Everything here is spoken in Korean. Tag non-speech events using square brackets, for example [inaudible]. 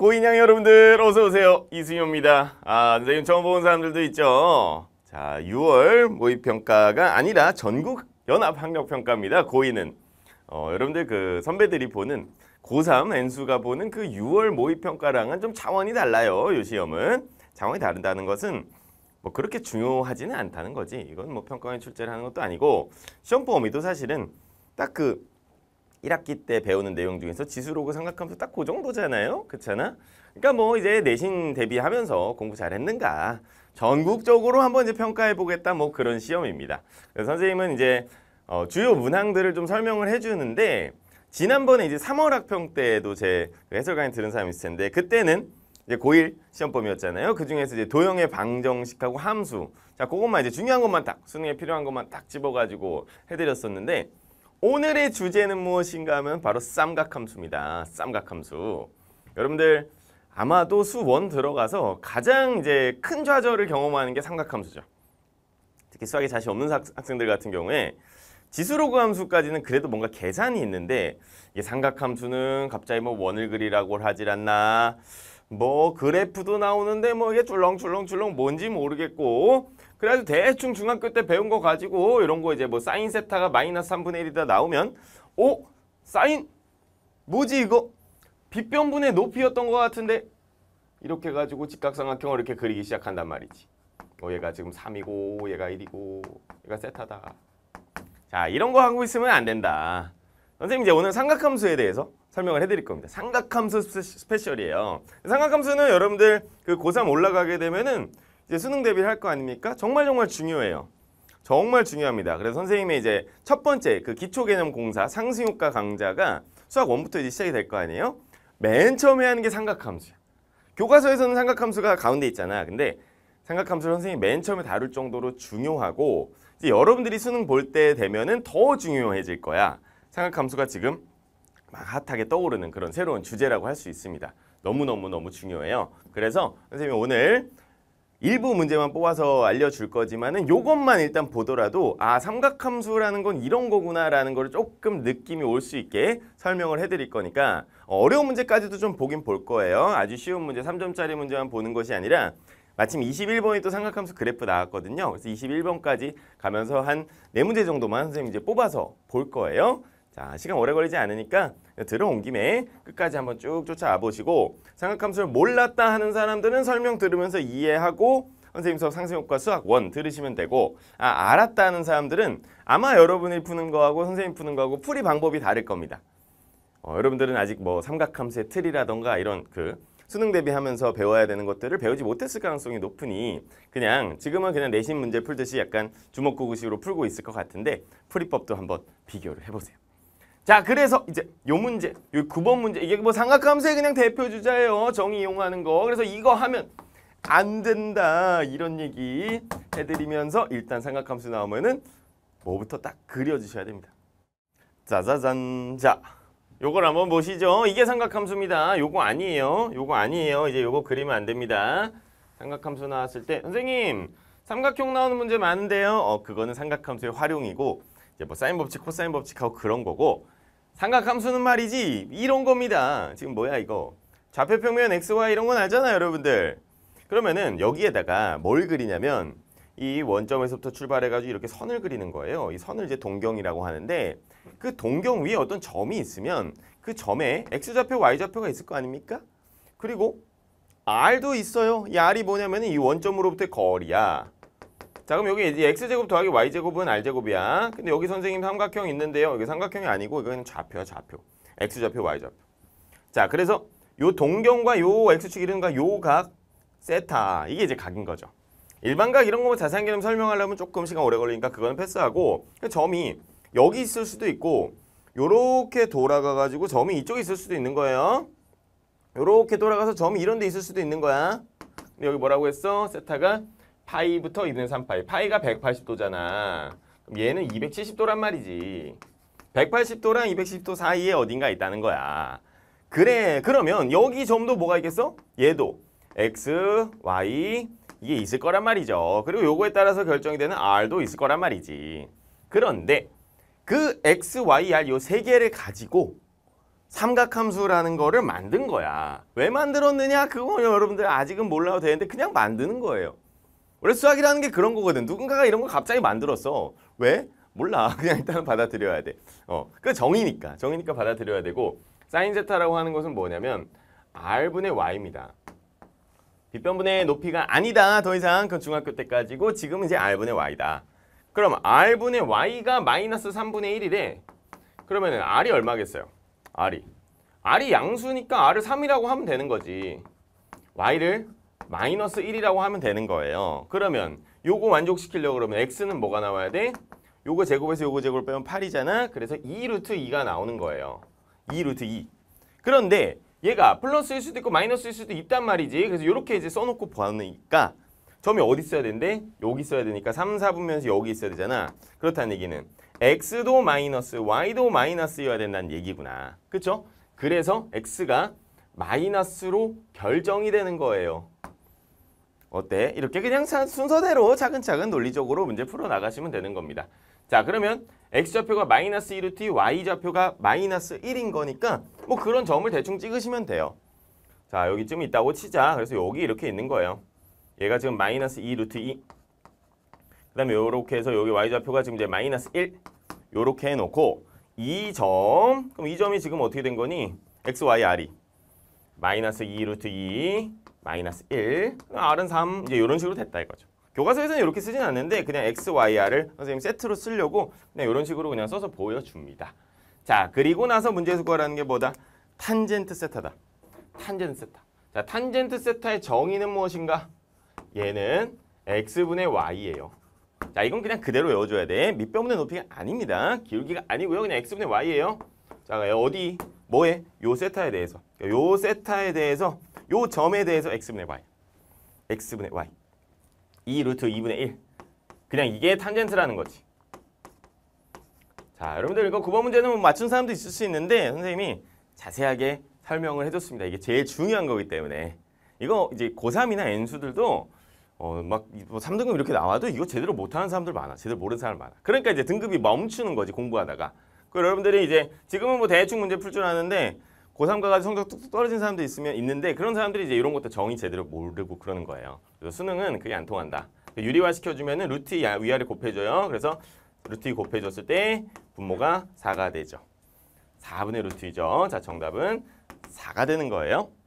고인양 여러분들 어서 오세요. 이승효입니다. 아, 선생님 처음 보는 사람들도 있죠. 자, 6월 모의평가가 아니라 전국 연합학력평가입니다. 고인은 어, 여러분들 그 선배들이 보는 고3 N수가 보는 그 6월 모의평가랑은 좀 차원이 달라요. 요 시험은 차원이 다른다는 것은 뭐 그렇게 중요하지는 않다는 거지. 이건 뭐 평가원이 출제를 하는 것도 아니고 시험 범위도 사실은 딱그 1학기 때 배우는 내용 중에서 지수로그 삼각함수 딱 그 정도잖아요. 그렇잖아? 그러니까 뭐 이제 내신 대비하면서 공부 잘했는가 전국적으로 한번 이제 평가해 보겠다 뭐 그런 시험입니다. 그래서 선생님은 이제 어, 주요 문항들을 좀 설명을 해주는데 지난번에 이제 3월 학평 때에도 제 그 해설 강의 들은 사람이 있을 텐데 그때는 이제 고1 시험범이었잖아요. 그 중에서 이제 도형의 방정식하고 함수 자 그것만 이제 중요한 것만 딱 수능에 필요한 것만 딱 집어가지고 해드렸었는데 오늘의 주제는 무엇인가 하면 바로 쌈각함수입니다. 쌈각함수. 여러분들 아마도 수원 들어가서 가장 이제 큰 좌절을 경험하는 게 삼각함수죠. 특히 수학에 자신 없는 학생들 같은 경우에 지수로그 함수까지는 그래도 뭔가 계산이 있는데 이게 삼각함수는 갑자기 뭐 원을 그리라고 하질 않나 뭐 그래프도 나오는데 뭐 이게 줄렁줄렁줄렁 뭔지 모르겠고 그래가지고 대충 중학교 때 배운 거 가지고 이런 거 이제 뭐 사인 세타가 마이너스 3분의 1이다 나오면 오 어? 사인 뭐지 이거 빗변분의 높이였던 것 같은데 이렇게 해가지고 직각삼각형을 이렇게 그리기 시작한단 말이지. 어, 얘가 지금 3이고 얘가 1이고 얘가 세타다. 자 이런 거 하고 있으면 안 된다. 선생님 이제 오늘 삼각함수에 대해서 설명을 해드릴 겁니다. 삼각함수 스페셜이에요. 삼각함수는 여러분들 그 고3 올라가게 되면은 이제 수능 대비를 할 거 아닙니까? 정말 정말 중요해요. 정말 중요합니다. 그래서 선생님의 이제 첫 번째 그 기초 개념 공사 상승효과 강좌가 수학 1부터 이제 시작이 될 거 아니에요? 맨 처음에 하는 게 삼각함수야. 교과서에서는 삼각함수가 가운데 있잖아. 근데 삼각함수를 선생님이 맨 처음에 다룰 정도로 중요하고 이제 여러분들이 수능 볼 때 되면은 더 중요해질 거야. 삼각함수가 지금 막 핫하게 떠오르는 그런 새로운 주제라고 할 수 있습니다. 너무너무너무 중요해요. 그래서 선생님이 오늘 일부 문제만 뽑아서 알려줄 거지만은 이것만 일단 보더라도 아 삼각함수라는 건 이런 거구나라는 걸 조금 느낌이 올 수 있게 설명을 해드릴 거니까 어, 어려운 문제까지도 좀 보긴 볼 거예요. 아주 쉬운 문제 3점짜리 문제만 보는 것이 아니라 마침 21번이 또 삼각함수 그래프 나왔거든요. 그래서 21번까지 가면서 한4문제 정도만 선생님 이제 뽑아서 볼 거예요. 자, 시간 오래 걸리지 않으니까 들어온 김에 끝까지 한번 쭉 쫓아와 보시고 삼각함수를 몰랐다 하는 사람들은 설명 들으면서 이해하고 선생님 수업 상승효과 수학 원 들으시면 되고 아, 알았다 하는 사람들은 아마 여러분이 푸는 거하고 선생님 푸는 거하고 풀이 방법이 다를 겁니다. 어, 여러분들은 아직 뭐 삼각함수의 틀이라던가 이런 그 수능 대비하면서 배워야 되는 것들을 배우지 못했을 가능성이 높으니 그냥 지금은 그냥 내신 문제 풀듯이 약간 주먹구구식으로 풀고 있을 것 같은데 풀이법도 한번 비교를 해보세요. 자 그래서 이제 요 문제 요 9번 문제 이게 뭐 삼각함수의 그냥 대표 주자예요 정의 이용하는 거 그래서 이거 하면 안 된다 이런 얘기 해드리면서 일단 삼각함수 나오면은 뭐부터 딱 그려주셔야 됩니다 짜자잔 자 요걸 한번 보시죠 이게 삼각함수입니다 요거 아니에요 요거 아니에요 이제 요거 그리면 안 됩니다 삼각함수 나왔을 때 선생님 삼각형 나오는 문제 많은데요 어 그거는 삼각함수의 활용이고 이제 뭐 사인 법칙, 코사인 법칙하고 그런 거고 삼각함수는 말이지 이런 겁니다. 지금 뭐야 이거. 좌표평면 x, y 이런 건 알잖아요 여러분들. 그러면은 여기에다가 뭘 그리냐면 이 원점에서부터 출발해가지고 이렇게 선을 그리는 거예요. 이 선을 이제 동경이라고 하는데 그 동경 위에 어떤 점이 있으면 그 점에 x좌표, y좌표가 있을 거 아닙니까? 그리고 r도 있어요. 이 r이 뭐냐면 이 원점으로부터의 거리야. 자 그럼 여기 이제 x제곱 더하기 y제곱은 r제곱이야. 근데 여기 선생님 삼각형 있는데요. 이게 삼각형이 아니고 이건 좌표야 좌표. x좌표 y좌표. 자 그래서 요 동경과 요 x축 이름과 요각 세타 이게 이제 각인 거죠. 일반각 이런 거 자세한 개념 설명하려면 조금 시간 오래 걸리니까 그거는 패스하고 그 점이 여기 있을 수도 있고 요렇게 돌아가가지고 점이 이쪽에 있을 수도 있는 거예요. 요렇게 돌아가서 점이 이런 데 있을 수도 있는 거야. 근데 여기 뭐라고 했어? 세타가 파이부터 2분의 3파이. 파이가 180도잖아. 그럼 얘는 270도란 말이지. 180도랑 2 1 0도 사이에 어딘가 있다는 거야. 그래 그러면 여기 점도 뭐가 있겠어? 얘도 x, y 이게 있을 거란 말이죠. 그리고 요거에 따라서 결정이 되는 r도 있을 거란 말이지. 그런데 그 x, y, r 요 세 개를 가지고 삼각함수라는 거를 만든 거야. 왜 만들었느냐? 그건 여러분들 아직은 몰라도 되는데 그냥 만드는 거예요. 원래 수학이라는 게 그런 거거든. 누군가가 이런 걸 갑자기 만들었어. 왜? 몰라. [laughs] 그냥 일단은 받아들여야 돼. 어, 그 정의니까. 정의니까 받아들여야 되고 사인 제타라고 하는 것은 뭐냐면 r분의 y입니다. 빗변분의 높이가 아니다. 더 이상 그건 중학교 때까지고 지금은 이제 r분의 y다. 그럼 r분의 y가 마이너스 3분의 1이래. 그러면 은 r이 얼마겠어요? r이. r이 양수니까 r을 3이라고 하면 되는 거지. y를 마이너스 1이라고 하면 되는 거예요. 그러면 요거 만족시키려고 그러면 x는 뭐가 나와야 돼? 요거 제곱에서 요거 제곱을 빼면 8이잖아. 그래서 2 루트 2가 나오는 거예요. 2 루트 2. 그런데 얘가 플러스일 수도 있고 마이너스일 수도 있단 말이지. 그래서 이렇게 이제 써놓고 보니까 점이 어디 써야 되는데? 여기 써야 되니까 3, 4분면서 에 여기 있어야 되잖아. 그렇다는 얘기는 x도 마이너스, y도 마이너스여야 된다는 얘기구나. 그렇죠? 그래서 x가 마이너스로 결정이 되는 거예요. 어때? 이렇게 그냥 순서대로 차근차근 논리적으로 문제 풀어나가시면 되는 겁니다. 자 그러면 x좌표가 마이너스 1루트 y좌표가 마이너스 1인 거니까 뭐 그런 점을 대충 찍으시면 돼요. 자 여기쯤 있다고 치자. 그래서 여기 이렇게 있는 거예요. 얘가 지금 마이너스 2루트 2. 그 다음에 이렇게 해서 여기 y좌표가 지금 이제 마이너스 1. 이렇게 해놓고 2점. 그럼 2점이 지금 어떻게 된 거니? x, y, r이. 마이너스 2루트 2 마이너스 1, R은 3, 이제 이런 식으로 됐다 이거죠. 교과서에서는 이렇게 쓰진 않는데 그냥 X, Y, R을 선생님 세트로 쓰려고 그냥 이런 식으로 그냥 써서 보여줍니다. 자, 그리고 나서 문제에서 구하라는 게 뭐다? 탄젠트 세타다. 탄젠트 세타. 자, 탄젠트 세타의 정의는 무엇인가? 얘는 X분의 Y예요. 자, 이건 그냥 그대로 외워줘야 돼. 밑변분의 높이가 아닙니다. 기울기가 아니고요. 그냥 X분의 Y예요. 자, 어디, 뭐에? 요 세타에 대해서. 요 세타에 대해서 요 점에 대해서 x분의 y. x분의 y. 2 루트 2분의 1. 그냥 이게 탄젠트라는 거지. 자, 여러분들 이거 9번 문제는 뭐 맞춘 사람도 있을 수 있는데 선생님이 자세하게 설명을 해줬습니다. 이게 제일 중요한 거기 때문에. 이거 이제 고3이나 N수들도 어막 3등급 뭐 이렇게 나와도 이거 제대로 못하는 사람들 많아. 제대로 모르는 사람 많아. 그러니까 이제 등급이 멈추는 거지 공부하다가. 그리고 여러분들이 이제 지금은 뭐 대충 문제 풀 줄 아는데 고3과가지 성적 뚝뚝 떨어진 사람도 있으면 있는데 그런 사람들이 이제 이런 것도 정의 제대로 모르고 그러는 거예요. 그래서 수능은 그게 안 통한다. 그러니까 유리화 시켜주면은 루트 위아래 곱해줘요. 그래서 루트 곱해줬을 때 분모가 4가 되죠. 4분의 루트이죠. 자, 정답은 4가 되는 거예요.